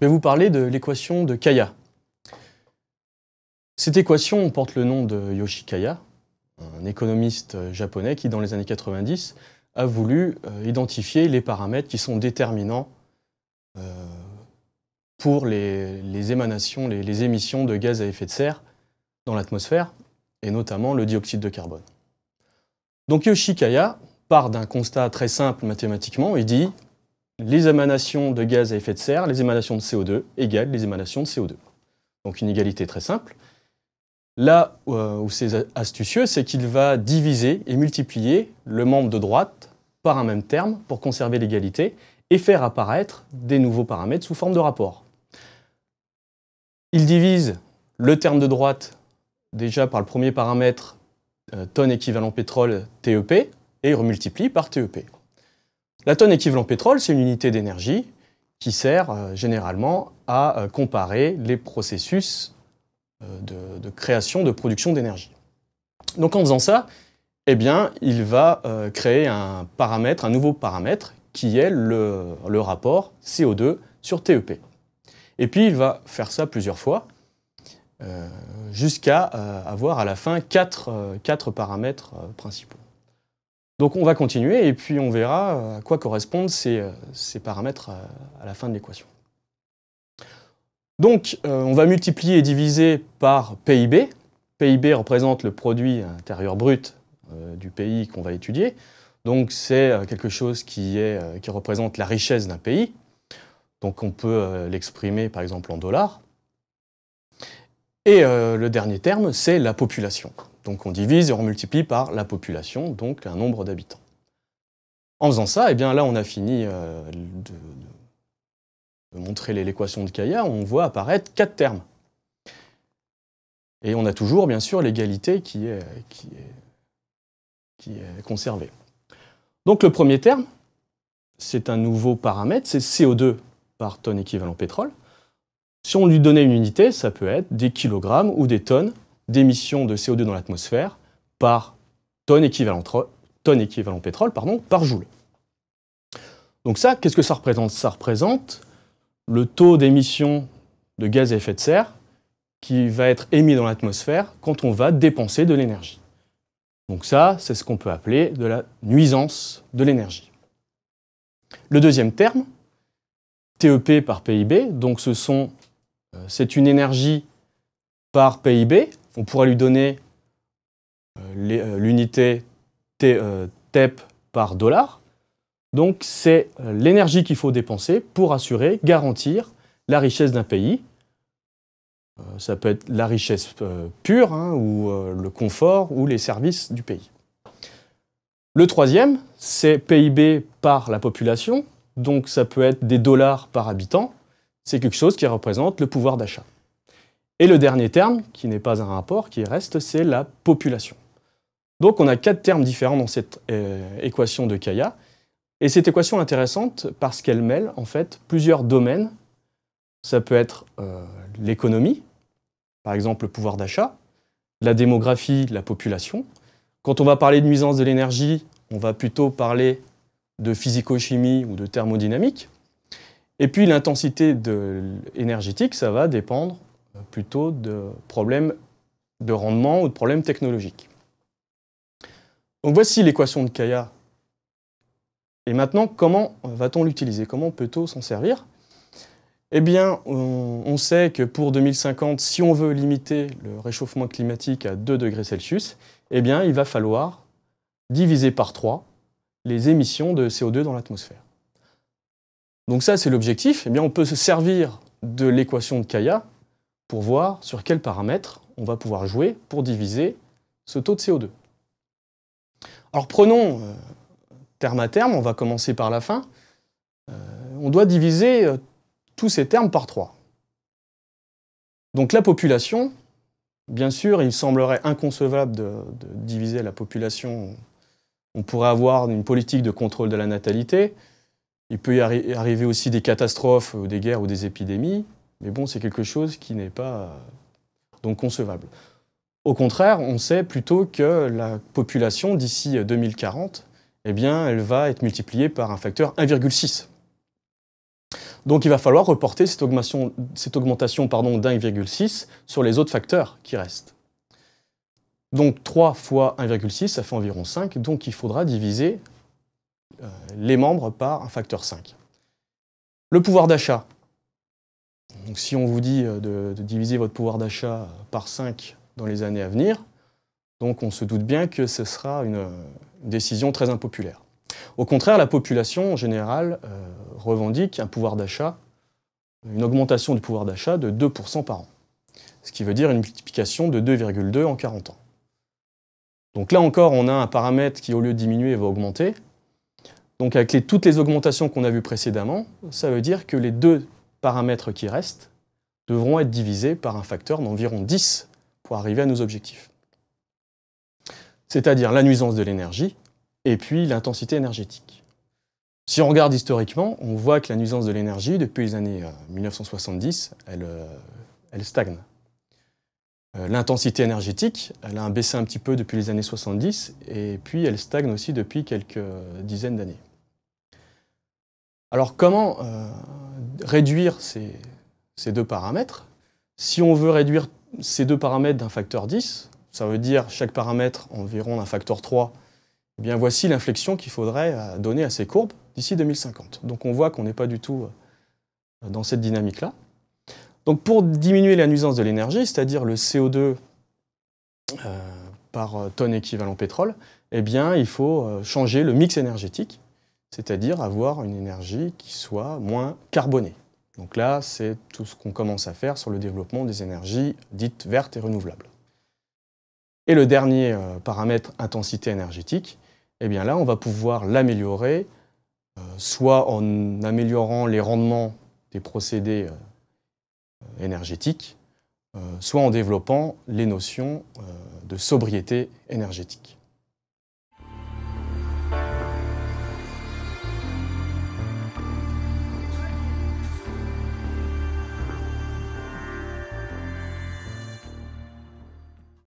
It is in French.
je vais vous parler de l'équation de Kaya. Cette équation porte le nom de Yoshi Kaya, un économiste euh, japonais qui, dans les années 90, a voulu euh, identifier les paramètres qui sont déterminants euh, pour les, émanations, les, les émissions de gaz à effet de serre dans l'atmosphère, et notamment le dioxyde de carbone. Donc Yoshi Yoshikaya part d'un constat très simple mathématiquement et dit les émanations de gaz à effet de serre, les émanations de CO2 égale les émanations de CO2. Donc une égalité très simple. Là euh, où c'est astucieux, c'est qu'il va diviser et multiplier le membre de droite par un même terme pour conserver l'égalité et faire apparaître des nouveaux paramètres sous forme de rapport. Il divise le terme de droite déjà par le premier paramètre euh, tonne équivalent pétrole TEP et il remultiplie par TEP. La tonne équivalent pétrole, c'est une unité d'énergie qui sert euh, généralement à euh, comparer les processus euh, de, création, de production d'énergie. Donc en faisant ça, eh bien, il va créer un paramètre, un nouveau paramètre, qui est le, rapport CO2 sur TEP. Et puis il va faire ça plusieurs fois, jusqu'à avoir à la fin quatre paramètres principaux. Donc on va continuer et puis on verra euh, à quoi correspondent ces, euh, paramètres euh, à la fin de l'équation. Donc on va multiplier et diviser par PIB. PIB représente le produit intérieur brut du pays qu'on va étudier. Donc c'est quelque chose qui, représente la richesse d'un pays. Donc on peut l'exprimer par exemple en dollars. Et le dernier terme, c'est la population. Donc on divise et on multiplie par la population, donc un nombre d'habitants. En faisant ça, eh bien là on a fini euh, de, montrer l'équation de Kaya, on voit apparaître quatre termes. Et on a toujours bien sûr l'égalité qui est, qui, est, qui est conservée. Donc le premier terme, c'est un nouveau paramètre, c'est CO2 par tonne équivalent pétrole. Si on lui donnait une unité, ça peut être des kilogrammes ou des tonnes d'émissions de CO2 dans l'atmosphère par tonne équivalent, équivalent pétrole pardon, par joule. Donc ça, qu'est-ce que ça représente Ça représente le taux d'émission de gaz à effet de serre qui va être émis dans l'atmosphère quand on va dépenser de l'énergie. Donc ça, c'est ce qu'on peut appeler de la nuisance de l'énergie. Le deuxième terme, TEP par PIB, donc euh, c'est une énergie par PIB on pourrait lui donner euh, euh, l'unité TEP euh, e par dollar. Donc c'est l'énergie qu'il faut dépenser pour assurer, garantir la richesse d'un pays. Ça peut être la richesse pure, hein, ou le confort, ou les services du pays. Le troisième, c'est PIB par la population, donc ça peut être des dollars par habitant. C'est quelque chose qui représente le pouvoir d'achat. Et le dernier terme, qui n'est pas un rapport, qui reste, c'est la population. Donc on a quatre termes différents dans cette euh, équation de Kaya. Et cette équation est intéressante parce qu'elle mêle en fait plusieurs domaines. Ça peut être euh, l'économie, par exemple le pouvoir d'achat, la démographie, la population. Quand on va parler de nuisance de l'énergie, on va plutôt parler de physico-chimie ou de thermodynamique. Et puis l'intensité énergétique, ça va dépendre plutôt de problèmes de rendement ou de problèmes technologiques. Donc voici l'équation de Kaya. Et maintenant, comment va-t-on l'utiliser Comment peut-on s'en servir Eh bien, on, sait que pour 2050, si on veut limiter le réchauffement climatique à 2 degrés Celsius, eh bien, il va falloir diviser par 3 les émissions de CO2 dans l'atmosphère. Donc ça, c'est l'objectif. Eh bien, on peut se servir de l'équation de Kaya pour voir sur quels paramètres on va pouvoir jouer pour diviser ce taux de CO2. Alors prenons euh, terme à terme, on va commencer par la fin. Euh, on doit diviser euh, tous ces termes par trois. Donc la population, bien sûr, il semblerait inconcevable de, diviser la population. On pourrait avoir une politique de contrôle de la natalité. Il peut y arriver aussi des catastrophes, des guerres ou des épidémies. Mais bon, c'est quelque chose qui n'est pas euh, donc concevable. Au contraire, on sait plutôt que la population d'ici 2040, euh, eh bien, elle va être multipliée par un facteur 1,6. Donc il va falloir reporter cette augmentation, cette augmentation d'1,6 sur les autres facteurs qui restent. Donc 3 fois 1,6, ça fait environ 5, donc il faudra diviser euh, les membres par un facteur 5. Le pouvoir d'achat, donc si on vous dit euh, de, diviser votre pouvoir d'achat par 5 dans les années à venir, donc on se doute bien que ce sera une, décision très impopulaire. Au contraire, la population en général euh, revendique un pouvoir d'achat, une augmentation du pouvoir d'achat de 2% par an, ce qui veut dire une multiplication de 2,2 en 40 ans. Donc là encore, on a un paramètre qui, au lieu de diminuer, va augmenter. Donc avec toutes les augmentations qu'on a vues précédemment, ça veut dire que les deux paramètres qui restent devront être divisés par un facteur d'environ 10 pour arriver à nos objectifs. C'est-à-dire la nuisance de l'énergie et puis l'intensité énergétique. Si on regarde historiquement, on voit que la nuisance de l'énergie, depuis les années 1970, euh, euh, elle, stagne. Euh, l'intensité énergétique, elle a baissé un petit peu depuis les années 70 et puis elle stagne aussi depuis quelques dizaines d'années. Alors comment réduire ces, deux paramètres. Si on veut réduire ces deux paramètres d'un facteur 10, ça veut dire chaque paramètre environ d'un facteur 3, eh bien voici l'inflexion qu'il faudrait euh, donner à ces courbes d'ici 2050. Donc on voit qu'on n'est pas du tout euh, dans cette dynamique-là. Donc pour diminuer la nuisance de l'énergie, c'est-à-dire le CO2 euh, par tonne équivalent pétrole, eh bien il faut changer le mix énergétique c'est-à-dire avoir une énergie qui soit moins carbonée. Donc là, c'est tout ce qu'on commence à faire sur le développement des énergies dites vertes et renouvelables. Et le dernier euh, paramètre, intensité énergétique, eh bien là, on va pouvoir l'améliorer, euh, soit en améliorant les rendements des procédés euh, énergétiques, soit en développant les notions de sobriété énergétique.